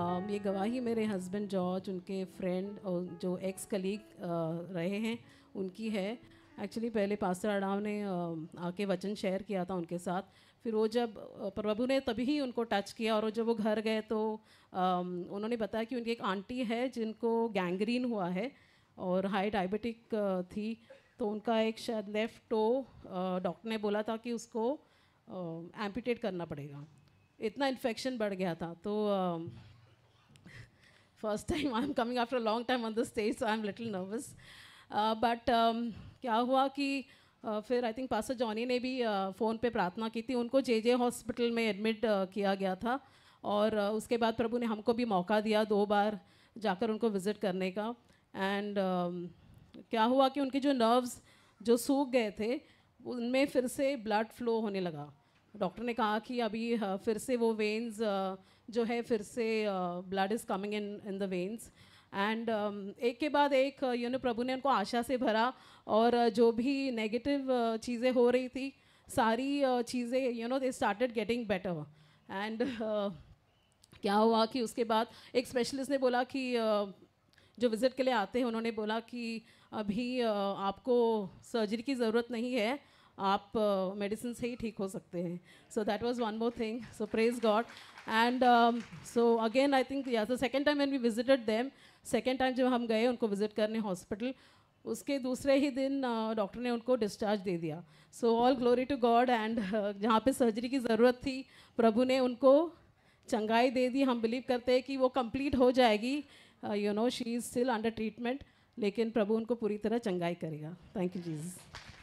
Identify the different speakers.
Speaker 1: Um, ये गवाही मेरे हस्बैंड जॉर्ज उनके फ्रेंड और जो एक्स कलीग uh, रहे हैं उनकी है एक्चुअली पहले पास्टर अड़ाव ने um, आके वचन शेयर किया था उनके साथ फिर वो जब uh, प्रभु ने तभी ही उनको टच किया और जब वो घर गए तो um, उन्होंने बताया कि उनकी एक आंटी है जिनको गैंग्रीन हुआ है और हाई डायबिटिक uh, थी तो उनका एक शायद लेफ़्ट टो डॉक्टर ने बोला था कि उसको एम्पिटेट करना पड़ेगा इतना इन्फेक्शन बढ़ गया था तो first time I am coming after long time on the stage so I'm a little nervous. Uh, um, क्या हुआ कि uh, फिर आई थिंक पासर जॉनी ने भी फ़ोन uh, पे प्रार्थना की थी उनको जे जे हॉस्पिटल में एडमिट uh, किया गया था और उसके बाद प्रभु ने हमको भी मौका दिया दो बार जाकर उनको विज़िट करने का एंड um, क्या हुआ कि उनके जो नर्व्स जो सूख गए थे उनमें फिर से ब्लड फ्लो होने लगा डॉक्टर ने कहा कि अभी फिर से वो वेन्स जो है फिर से blood is coming in in the veins and एक के बाद एक यू नो प्रभु ने उनको आशा से भरा और जो भी नेगेटिव चीज़ें हो रही थी सारी चीज़ें you know they started getting better and क्या हुआ कि उसके बाद एक स्पेशलिस्ट ने बोला कि जो विज़िट के लिए आते हैं उन्होंने बोला कि अभी आपको सर्जरी की ज़रूरत नहीं है आप मेडिसिन uh, से ही ठीक हो सकते हैं so that was one more thing so praise God and so again I think या second time and we visited them second time जब हम गए उनको विजिट करने हॉस्पिटल उसके दूसरे ही दिन डॉक्टर uh, ने उनको डिस्चार्ज दे दिया so all glory to God and जहाँ पे सर्जरी की ज़रूरत थी प्रभु ने उनको चंगाई दे दी हम बिलीव करते हैं कि वो कंप्लीट हो जाएगी you know she is still under treatment लेकिन प्रभु उनको पूरी तरह चंगाई करेगा थैंक यू जीज़